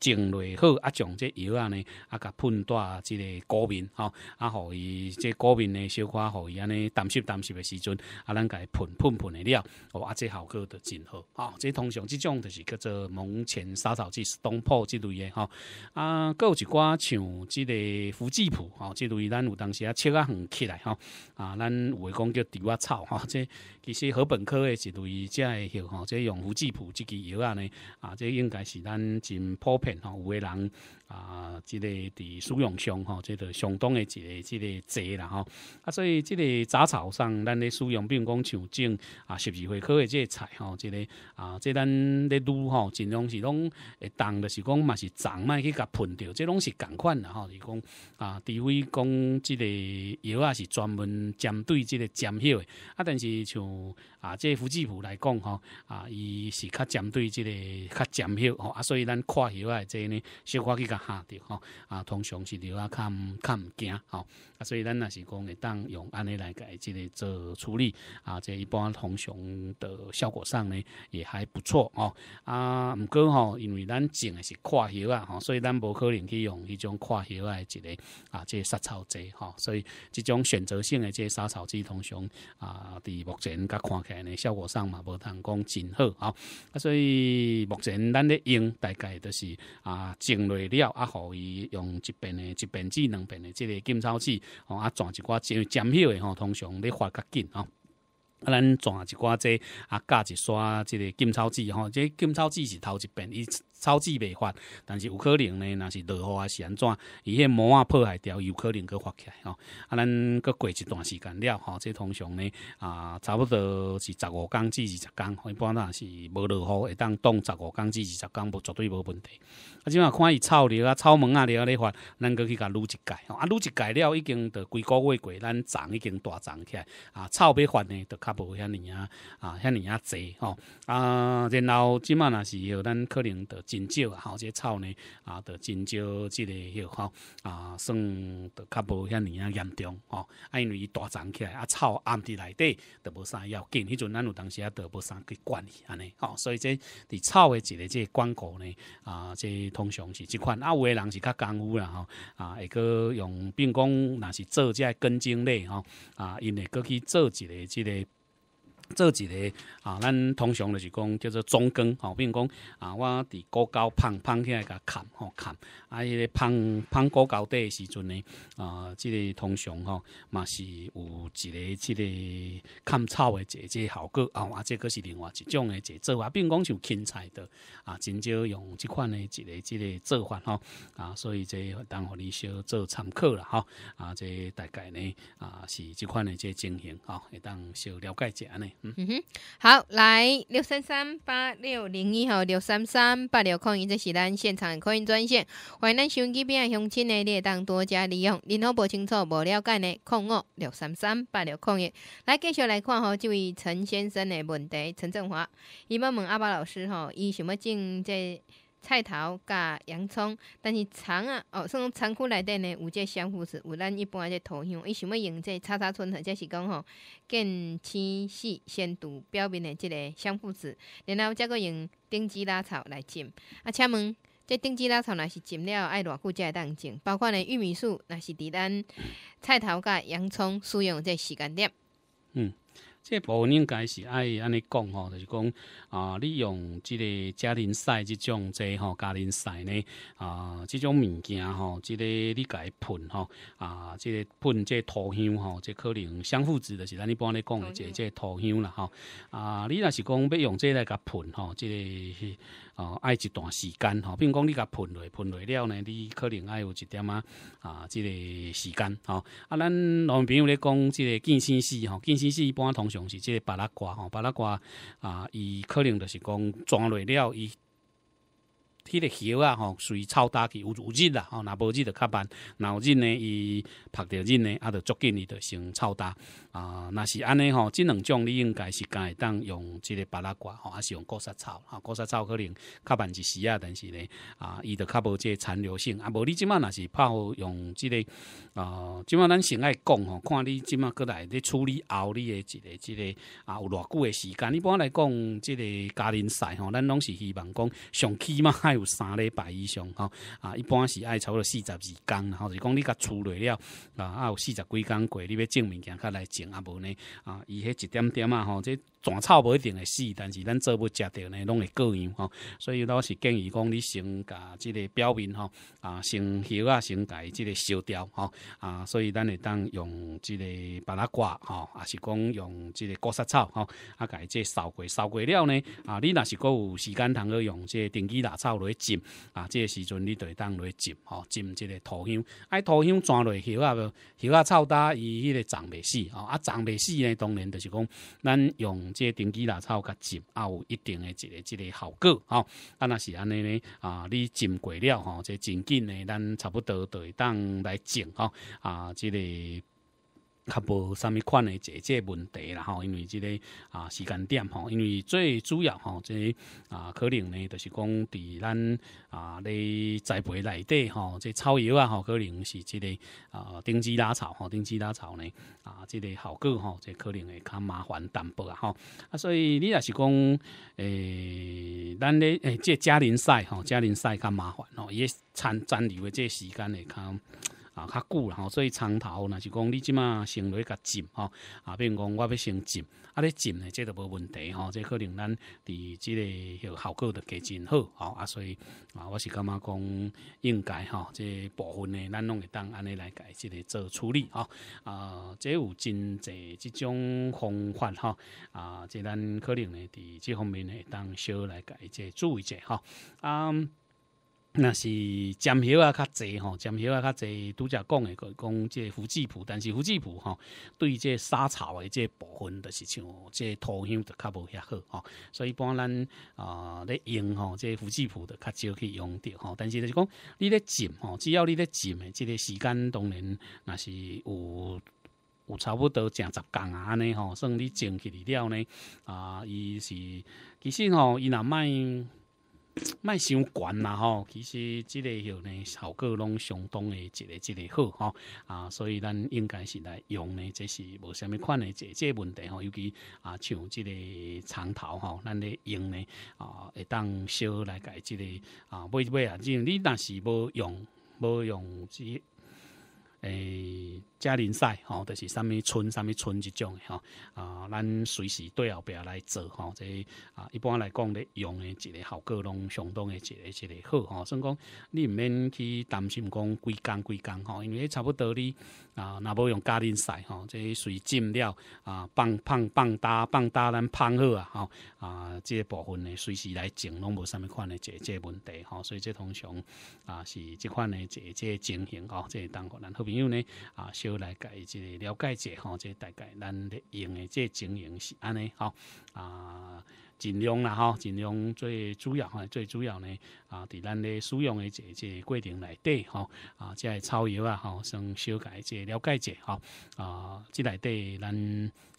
[SPEAKER 2] 种类好啊，将这药呢啊，甲喷在这个果面吼啊，互伊这果面呢小可互伊安尼淡湿淡湿的时阵啊，咱伊喷喷喷的了哦啊。这效果都真好啊！这通常这种就是叫做蒙前杀草剂、东坡这类的哈啊，还有一寡像这个福济普哈，这类咱有当时啊切啊很起来哈啊，咱有诶讲叫猪啊草哈，这其实禾本科诶一类遮的药哈，这用福济普这支药啊呢啊，这应该是咱真普遍哈，有诶人。啊，即个伫使用上吼，即个相当的一个即个侪啦吼，啊，所以即个杂草上，咱咧使用，比如讲像种啊，十字会科的即个菜吼，即个啊，即咱咧撸吼，尽量是拢，会动，就是讲嘛是长麦去甲喷掉，即拢是共款啦吼，是讲啊，除非讲即个药啊是专门针对即个尖叶的，啊，但是像。啊，即个富士来讲吼，啊，伊是较针对即个较尖些吼，啊，所以咱跨迄啊，即呢，小可去甲下着吼，啊，通常是着啊，较毋较唔惊吼。啊，所以咱那是讲会当用安尼来改即个做处理啊，即一般通常的效果上呢也还不错哦。啊，毋过吼，因为咱种诶是跨叶啊，吼，所以咱无可能去用迄种跨叶啊即个啊，即杀草剂吼。所以即种选择性的即杀草剂通常啊，伫目前较看起来呢效果上嘛无通讲真好吼。啊，所以目前咱咧用大概都是啊种落了啊，互伊用一遍诶一遍智两遍诶即个金草剂。吼啊，转一寡这尖票的吼，通常咧发较紧吼。啊，咱转一寡这啊，加一刷这个金草纸吼，这金草纸是头一遍伊。草籽未发，但是有可能呢，若是落雨啊，安怎，伊迄毛啊破坏掉，有可能佫发起来吼。啊，咱佫过一段时间了吼，这通常呢啊，差不多是十五工至二十公，一般若是无落雨会当冻十五工至二十工，无绝对无问题。啊，即嘛看伊草绿啊、草芒啊了咧发，咱佫去甲撸一届吼。啊，撸一届了，已经着几个月过，咱长已经大长起来啊。草要发呢，着较无遐尼啊啊，遐尼啊济吼啊。然后即嘛若是，咱可能着。真少，即这草呢，啊，都真少，即个迄号啊，算都较无遐尔啊严重吼，啊，因为伊大长起来，啊，草暗伫内底，都无啥要，紧，迄阵咱有当时也都无啥去管伊安尼，吼，所以这伫草的即个即个广告呢，啊，即通常是即款，啊，有的人是较功夫啦吼，啊，会去用，并讲若是做即根茎类吼，啊，因会过去做一个即个。做一个啊，咱通常就是讲叫做中耕，吼，比如讲啊，我伫高高耪耪起来甲砍吼砍，啊，迄、个咧耪耪高高低时阵呢，啊，即个通常吼嘛是有一个即个砍草的一个效果啊，啊，这个是另外一种的一个做法，并讲就芹菜的啊，真少用即款的一个即个做法吼啊，所以这当互你小做参考啦，吼，啊，这大概呢啊是即款的这情形吼，会当小了解一下呢。嗯
[SPEAKER 1] 哼，好，来六三三八六零一号六三三八六空一，这是咱现场的空音专线，欢迎咱收音机边乡亲的列当多加利用，任好，不清楚、不了解呢，空五六三三八六空一，来继续来看吼，这位陈先生的问题，陈振华，伊问问阿巴老师吼，伊想要进这。菜头加洋葱，但是葱啊哦，算仓库内底呢有这香腐子，有咱一般这土香。伊想要用这叉叉村或者是讲吼，更清晰鲜度表面的这个香腐子，然后则够用丁基拉草来浸。啊，请问这丁基拉草若是浸了爱偌久才会当浸？包括呢玉米素，若是伫咱菜头加洋葱使用这时间点。
[SPEAKER 2] 嗯。这分应该是爱安尼讲吼，就是讲啊，你用即个家庭赛即种这吼家庭赛呢啊，即种物件吼，即个你改喷吼啊，即个喷这土香吼，这可能相互指的是咱一般咧讲，这这土香啦吼啊，你若是讲要用这个甲喷吼，即个。哦，爱一段时间吼，如讲你甲喷来喷来了呢，你可能爱有一点啊啊，即个时间吼。啊，咱民朋友咧讲即个健身师吼，健身师一般通常是即个巴拉瓜吼，巴拉瓜啊，伊可能就是讲装落了伊。迄个叶啊吼，属于超去有有日啦，吼，若无日就较慢，然后日呢伊曝着日呢，啊，就足紧伊就成草大啊，若是安尼吼，即两种你应该是会当用即个巴拉瓜吼，还是用高砂草啊？高砂草可能较慢一时啊，但是呢啊，伊就较无即个残留性啊，无你即满若是泡用即个呃，即满咱先爱讲吼，看你即满过来咧处理后你诶即个即个啊，有偌久诶时间？一般来讲，即个家庭赛吼，咱拢是希望讲上起码。有三礼拜以上吼，啊，一般是爱不多四十二天，吼，是讲你甲处理了，啊，有四十几天过，你要种物件，较来种啊无呢，啊，伊迄一点点啊，吼，这。全草无一定会死，但是咱做要食着呢，拢会过样吼。所以老是建议讲，你先甲这个表面吼啊，先叶啊，先甲伊这个烧掉吼啊。所以咱会当用这个把它刮吼，啊是讲用这个刮杀草吼，啊甲即扫过扫过了呢啊。你若是够有时间，通去用这定期拿草来浸啊。这时阵你就当来浸吼，浸这个土香。啊、土香全落叶啊，叶啊草大伊迄个长未死吼，啊，长未死呢，当然就是讲咱用。这登记啦，草甲浸，也有一定的一个一个效果吼。啊，若是安尼呢啊，你浸过了哈，这真紧呢，咱差不多会当来种吼。啊，这个。较无啥物款诶解决问题啦吼，因为即个啊时间点吼，因为最主要吼，即啊可能呢，就是讲伫咱啊咧栽培内底吼，即草药啊吼，可能是即个啊丁基拉草吼，丁基拉草呢啊，即个效果吼，即可能会较麻烦淡薄啊吼，啊所以你若是讲诶，咱咧诶，即嘉陵赛吼，嘉陵赛较麻烦吼，伊诶残残留诶即时间会较。啊，较久啦，所以长头，若是讲你即马落去甲浸吼，啊，比如讲我要先浸，啊，咧浸呢，这都无问题吼，这可能咱伫即个效果都加真好吼，啊，所以啊，我是感觉讲应该吼，这部分呢，咱拢会当安尼来改，即个做处理吼，啊，这有真济即种方法吼，啊，即咱可能呢，伫即方面呢，当稍来改，即注意者吼。啊那是尖叶啊较侪吼，尖叶啊较侪，拄则讲诶，讲即个胡志甫，但是胡志甫吼，对即个沙草诶即个部分著是像即个土壤著较无遐好吼，所以一般咱啊咧用吼，即个胡志甫著较少去用着吼，但是就是讲你咧浸吼，只要你咧浸诶，即个时间，当然若是有有差不多成十工啊，安尼吼，算你浸起里了呢啊，伊是其实吼伊若卖。卖伤悬啦吼，其实即个吼呢效果拢相当的一个一个好吼啊，所以咱应该是来用呢，这是无虾米款的即即问题吼，尤其啊像即个长头吼，咱咧用呢啊会当烧来改即个啊，买买啊，即你若是无用无用即。诶，嘉陵赛吼，就是啥物村、啥物村即种吼啊，咱随时对后壁来做吼，即啊一般来讲咧用诶一个效果拢相当诶一个一个好吼，所以讲你毋免去担心讲几工几工吼，因为差不多你啊，若要用嘉陵赛吼，即水浸了啊，放放放打放打咱放好啊吼啊，即部分咧随时来整拢无啥物款诶这这问题吼，所以即通常啊是即款诶这个情形吼，即当互咱好。朋友呢，啊，小来解即了解一下吼，即大概咱咧用的即经营是安尼，吼啊，尽量啦，吼，尽量最主要哈，最主要呢，啊，伫咱咧使用的即即过程内底吼啊，即个草药啊，吼，先小解即了解一下，啊，即内底咱。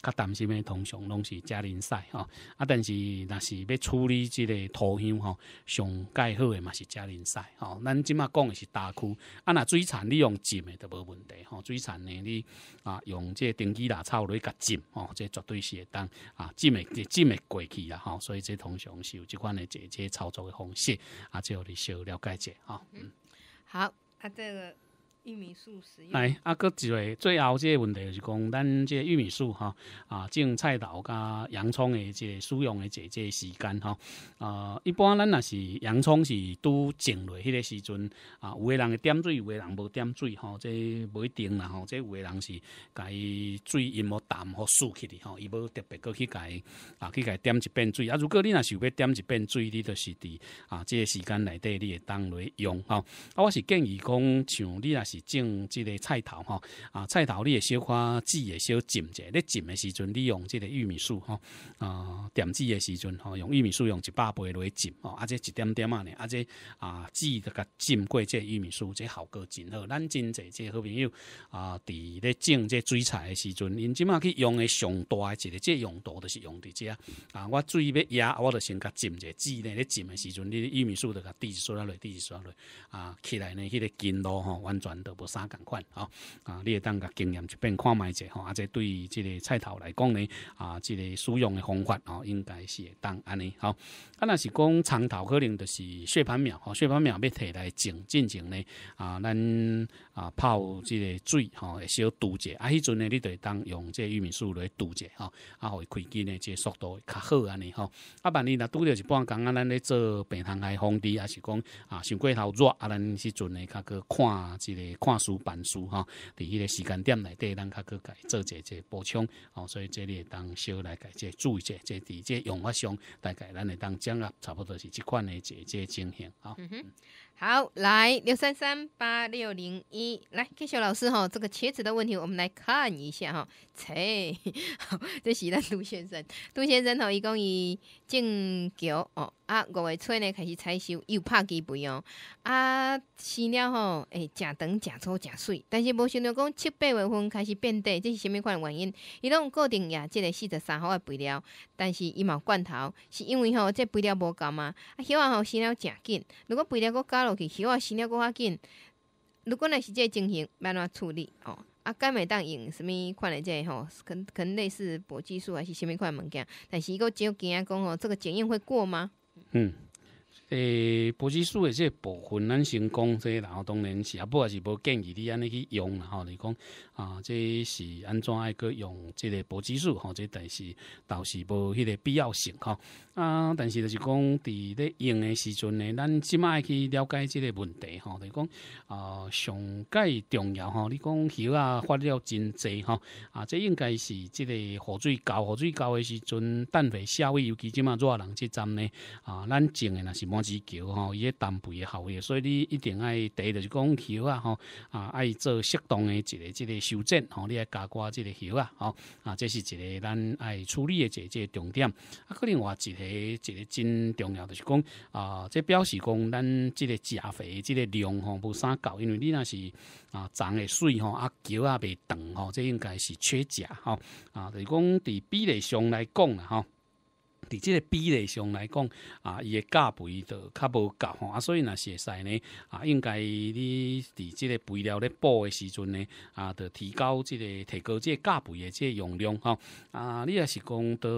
[SPEAKER 2] 较担心的通常拢是遮玲赛吼，啊，但是若是要处理即个土壤吼，上介好的嘛是遮玲赛吼。咱即马讲的是大区，啊，若水产你用浸的都无问题吼，水产呢你啊用即个电基啦、草类甲浸即这绝对是会当啊，浸的即即过去啦吼，所以这通常是有即款的这这操作的方式啊，最后你稍了解者吼。
[SPEAKER 1] 嗯，好，啊这个。玉米素食用来，
[SPEAKER 2] 啊，搁一个最后即个问题就是讲，咱即个玉米素哈啊，种菜头加洋葱的即个使用诶，即个时间哈啊，一般咱若是洋葱是拄种落迄个时阵啊，有的人会点水，有的人无点水吼，即不一定啦吼，即有的人是甲伊水淹无淡或竖起的吼，伊无特别过去甲伊啊，去甲伊点一遍水，啊，如果你若是要点一遍水，你就是伫啊，即个时间内底你会当去用吼，啊，我是建议讲像你若。是种即个菜头吼，啊菜头你会小可煮会小浸者，你浸诶时阵你用即个玉米树吼，啊点煮诶时阵吼用玉米树用一百倍落去浸吼，啊即一点点啊呢，啊即啊煮得甲浸过即个玉米树，即效果真好。咱真济即好朋友啊，伫咧种即水菜诶时阵，因即马去用诶上大一个即用途，就是用伫即啊，我最要压我就先甲浸者煮咧，咧浸诶时阵你玉米树就甲滴水落来滴水落啊，起来呢迄个筋络吼完全。都无啥共款吼，啊，你会当甲经验一遍看卖者吼，啊，即对于即个菜头来讲呢，啊，即个使用嘅方法吼，应该是会当安尼吼。啊，若是讲长头可能就是血盘苗吼，血盘苗要摕来种，进种呢，啊，咱啊泡即个水吼，会小堵者，啊，迄阵呢你就当用即个玉米树来堵者吼，啊，互伊开机呢，即个速度会较好安尼吼。啊，万一若拄着一半工啊，咱咧做病塘来防治，还是讲啊，伤过头热啊，咱时阵呢，较去看即个。看书、板书哈，伫迄个时间点内，底，咱较去改做者者补充，哦，所以这里当小来改，这注意者，这伫这用法上，大概咱会当掌握，差不多是即款的这这情形啊。
[SPEAKER 1] 嗯哼。好，来六三三八六零一，来 K 续。老师哈，这个茄子的问题，我们来看一下哈。切，好，这是咱杜先生，杜先生吼，伊讲伊正桥哦，啊五月初呢开始采收，又拍积肥哦，啊生了吼，诶，正长正粗正水，但是无想到讲七八月份开始变短，这是虾物款原因？伊拢固定呀，即个四十三号的肥料，但是伊嘛罐头，是因为吼这肥料无够嘛？啊，小啊吼生了正紧，如果肥料够够。去，希望生了过较紧。如果若是这情形，要怎处理？哦，啊，该会当用什物款的这吼，肯肯类似玻基素还是什物款物件？但是伊个只惊讲吼，这个检验会过吗？
[SPEAKER 2] 嗯，诶，玻基素的这部分咱成功，这以然后当然是啊，不也是无建议你安尼去用啦。吼，你讲。啊，这是安怎爱个用这个保技术吼，这但是倒是无迄个必要性吼。啊，但是就是讲伫咧用的时阵呢，咱即马去了解即个问题哈。你讲啊，上解重要吼，你讲鱼啊发了真济吼，啊，这应该是即个水高水高的时阵，氮肥下位，尤其即满热人即站呢啊，咱种的若是满子高吼，伊个氮肥的效益，所以你一定爱第一就是讲鱼啊吼，啊，爱做适当的一个即个。修正吼，你爱加挂即个叶啊，吼啊，这是一个咱爱处理的这这重点。啊，可能我一个一个真重要的是讲啊，这表示讲咱即个钾肥即个量吼无三够，因为你若是啊长的水吼啊桥啊袂长吼，这应该是缺钾吼。啊。就是讲伫比例上来讲了吼。伫即个比例上来讲，啊，伊诶价肥就较无够吼，啊，所以若是会使呢，啊，应该你伫即个肥料咧补诶时阵呢，啊，着提高即个提高即个价肥诶即个用量吼，啊，你若是讲到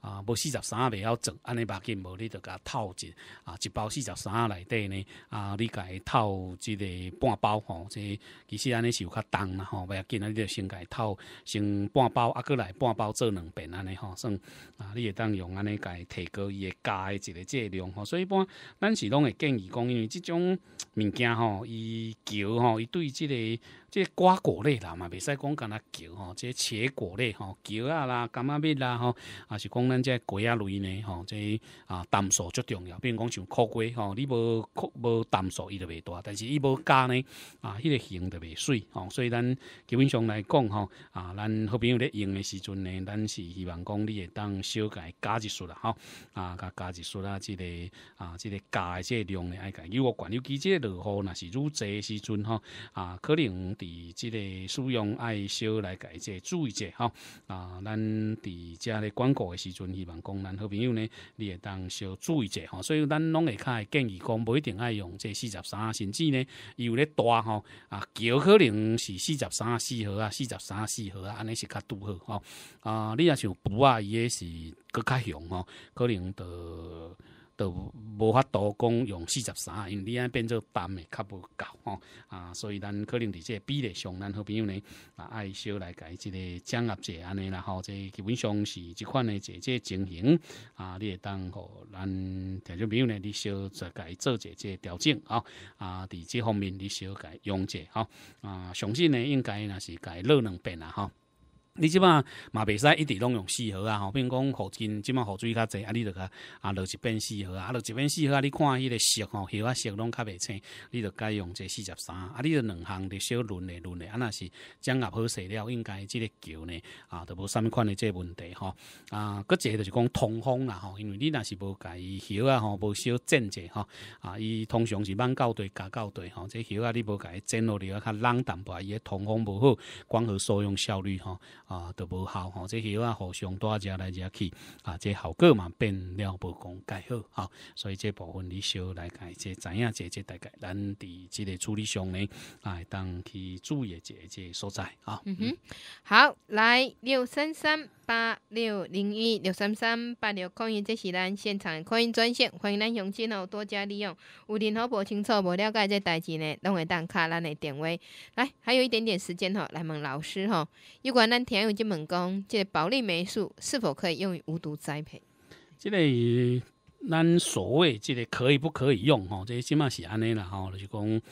[SPEAKER 2] 啊，无四十三袂晓整，安尼把紧无，你着甲套一啊，一包四十三内底呢，啊，你伊套即个半包吼，即其实安尼是有较重啦吼，买筋啊，你就先伊套先半包啊，过来半包做两遍安尼吼，算啊，你会当用。安尼，甲伊提高伊家加一个质量吼，所以一般咱是拢会建议讲，因为即种物件吼，伊求吼，伊对即个。这瓜果类啦嘛，袂使讲干那球吼，这茄果类吼，球啊啦，甘啊蜜啦吼，啊是讲咱这果啊类呢吼，这啊淡素最重要。比如讲像苦瓜吼，你无苦无淡素伊就袂大，但是伊无加呢啊，迄个形就袂水吼。所以咱基本上来讲吼啊，咱好朋友咧用的时阵呢，咱是希望讲你会当小改加一撮啦吼，啊，加加一撮啦，即个啊，即个加即个量的爱加。如果管有机即落雨，若是济这时阵吼，啊，可能。伫即个使用爱少来解者注意者吼啊，咱伫遮咧广告诶时阵，希望讲咱好朋友呢，你也当少注意者吼。所以咱拢会会建议讲，无一定爱用这四十三，甚至呢有咧大吼啊，桥可能是四十三四合啊，四十三四合啊，安尼是较拄好吼啊。你若像补啊，伊诶是搁较雄吼，可能着。都无法度讲用四十三，因为你安变做淡的较无够吼，啊，所以咱可能伫个比例上，咱好朋友呢，啊，爱小来改一个掌握者安尼，啦吼，即基本上是即款的即即情形啊，你会当吼咱听众朋友呢，你小再改做者即调整吼啊，伫即方面你小改用者吼啊，相信呢应该若是改热两遍啦吼。你即马嘛袂使一直拢用四号啊，吼，比如讲雨天即马雨水较济啊，你著较啊，落一边四号啊，啊，落一边四号啊。你看迄个色吼，叶啊，色拢较袂青，你著改用这四十三啊，你著两行著小轮诶轮诶，啊，若是将叶好势了，应该即个球呢啊，都无啥物款即个问题吼，啊，佫一个就是讲通风啦吼，因为你若是无甲伊叶啊吼，无小整者吼，啊，伊通常是满到地加到地吼，这叶啊你无甲伊剪落去啊，较冷淡薄啊，伊诶通风无好，光合作用效率吼。啊，都无效吼！即药啊互相带家来去啊，即效果嘛变了无讲介好啊，所以这部分你要来解，即知影解决大概咱伫即个处理上呢？来当去注意这这所在啊。
[SPEAKER 1] 嗯哼，好，来六三三八六零一六三三八六空一，这是咱现场的空音专线，欢迎咱用心哦，多加利用。有任何不清楚、不了解这代志呢，都会当卡咱的电位来。还有一点点时间吼，来问老师吼，有关咱听。现有基本功，即个保利霉素是否可以用于无毒栽培？即个
[SPEAKER 2] 咱所谓即个可以不可以用？吼，即起码是安尼啦，吼，就是讲。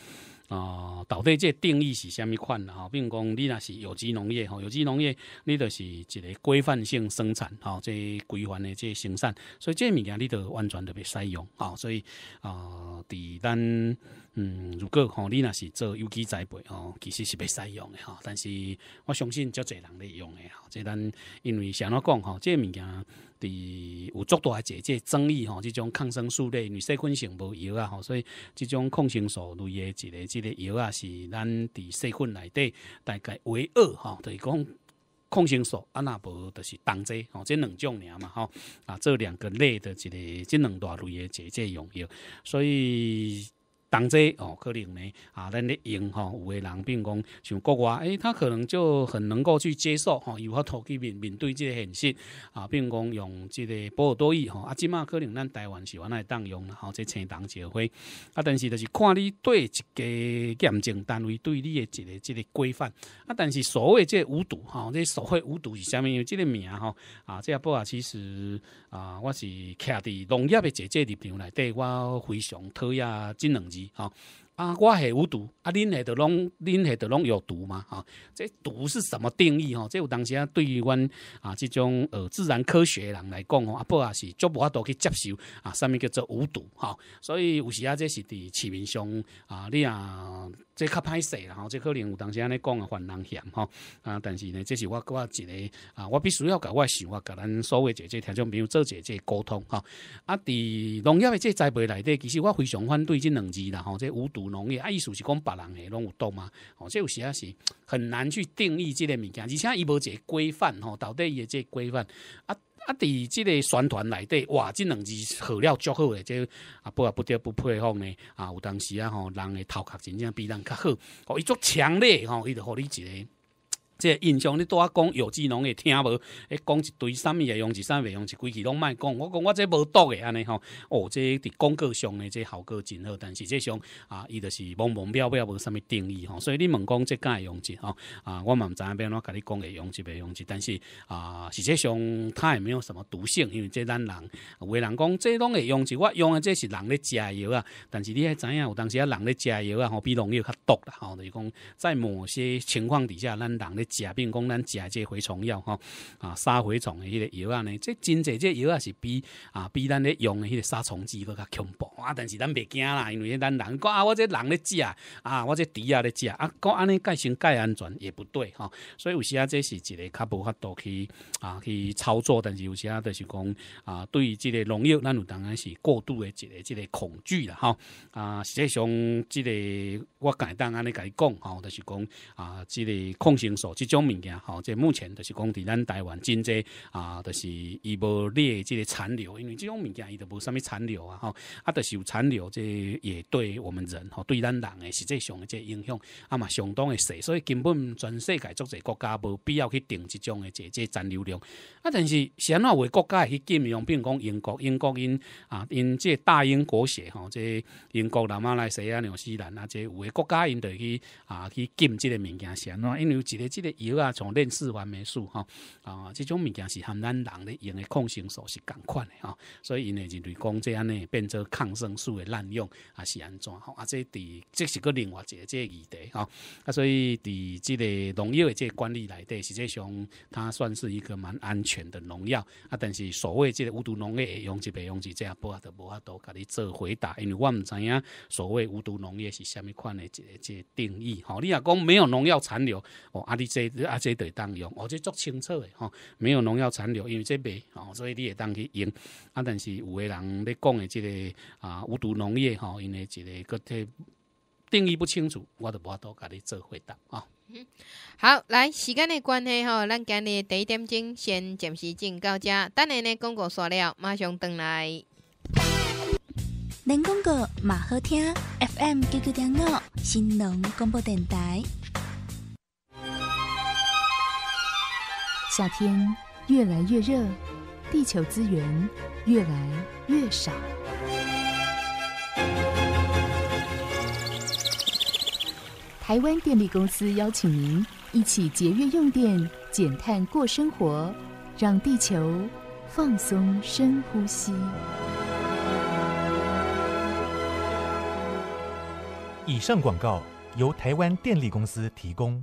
[SPEAKER 2] 啊，到底这定义是虾米款啊？并讲你那是有机农业哈，有机农业你就是一个规范性生产哈，这规范的这生产，所以这物件你都完全都未使用啊。所以啊，伫咱嗯，如果吼你那是做有机栽培哦，其实是未使用的哈。但是我相信，较侪人咧用的啊。这咱因为像我讲哈，这物件。伫有足大个，一个争议吼，即种抗生素类女细菌性无药啊，吼，所以即种抗生素类诶一个即个药啊，是咱伫细菌内底大概为二吼，就是讲抗生素啊那无就是当剂吼，即两种尔嘛吼，啊这两个类的一个即两大类个一个用药，所以。当这哦，可能呢啊，咱咧用吼，有个人比如讲像国外，哎，他可能就很能够去接受吼，有法头去面面对这个现实啊，比如讲用这个波尔多语吼，啊，起码可能咱台湾是原来当用啦吼，这青糖协会啊，但是就是看你对一个鉴证单位对你的一个这个规范啊，但是所谓这无毒哈，这所谓无毒是啥物样？这个名吼啊，这也波啊，其实啊，我是徛伫农业的这个立场内底，我非常讨厌这两字。好。啊，我系无毒，啊，恁系就拢，恁系就拢有毒吗？啊，这毒是什么定义？吼，这有当时啊，对于阮啊这种呃自然科学人来讲哦，啊不也是足无法度去接受啊。上面叫做无毒哈，所以有时啊，这是伫市面上啊，你啊，这较歹势啦，吼，这可能有当时安尼讲啊，犯人嫌哈啊。但是呢，这是我我一个啊，我必须要甲我想法，甲咱所谓姐姐听众朋友做姐姐沟通哈。啊，伫农业的这栽培内底，其实我非常反对这两字啦，吼，这无毒。农业啊，意思是讲别人诶拢有毒嘛，哦，即有时啊是很难去定义即个物件，而且伊无一个规范吼，到底伊即规范啊啊伫即个宣传内底，哇，即两字好了足好诶，即不啊不得不佩服呢，啊，有当时啊吼人诶头壳真正比人较好，哦，伊足强烈吼，伊着互你一个即印象你拄啊讲有机农会听无？诶，讲一堆啥物用一啥物用一规气拢卖讲。我讲我即无毒嘅安尼吼。哦，即伫广告上嘅即效果真好，但是即上啊，伊就是懵懵标标无啥物定义吼。所以你问讲即个用字吼？啊，我嘛毋知啊边，怎甲你讲嘅用字未用字。但是啊，实际上它也没有什么毒性，因为即咱人有的人讲即拢会用字，我用诶这是人咧食药啊。但是你还知影有当时啊，人咧食药啊，吼比农药较毒啦，吼就是讲在某些情况底下，咱人咧。假病讲咱假这蛔虫药吼啊杀蛔虫的迄个药呢？这真济这药啊是比啊比咱咧用的迄个杀虫剂都较恐怖。啊，但是咱袂惊啦，因为咱人讲啊，我这人咧食啊，我这猪啊咧食啊，各安尼盖新盖安全也不对吼。所以有时啊，这是一个较无法度去啊去操作。但是有时啊，就是讲啊，对于这个农药，咱有当然是过度的一个这个恐惧啦吼啊，实际上这个我简单安尼甲你讲吼，就是讲啊，这个抗生素。即种物件吼，即目前就是讲伫咱台湾真济啊，就是伊无列即个残留，因为即种物件伊都无啥物残留啊吼，啊，就是有残留即也对我们人吼，对咱人诶实际上即影响，啊嘛相当诶细，所以根本全世界足侪国家无必要去定即种诶即即残留量，啊，但是像话为国家去禁用，比如讲英国，英国因啊因即大英国血吼，即英国人啊、马来西亚、纽西兰啊，即有诶国家因会去啊去禁即个物件，安话因为一个即个。药啊，从链四完霉素哈啊，这种物件是含咱人咧用的抗生素是共款的哈，所以因为就对讲这样呢，变成抗生素的滥用啊是安怎？吼啊，这第这是个另外一个这个议题哈啊，所以伫这个农药的这个管理来底，实际上它算是一个蛮安全的农药啊，但是所谓这个无毒农业用起用起这样不啊都无法度甲你做回答，因为我唔知影所谓无毒农业是虾米款的这个、这个、定义？哈，你若讲没有农药残留哦，啊你。这啊，这得当用，哦，这足清楚的吼，没有农药残留，因为这没吼，所以你也当去用啊。但是有的人咧讲的这个啊，无毒农业吼，因为这个个体定义不清楚，我都无度甲你做回答啊。
[SPEAKER 1] 好，来时间的关系吼，咱今日第一点钟先暂时进到这，等下咧广告说了，马上转来。恁广告马好听，FM 九九点五，新农广播电台。夏天越来越热，地球资源越来越少。台湾电力公司邀请您一起节约用电、减碳过生活，让地球放松深呼吸。以上广告由台湾电力公司提供。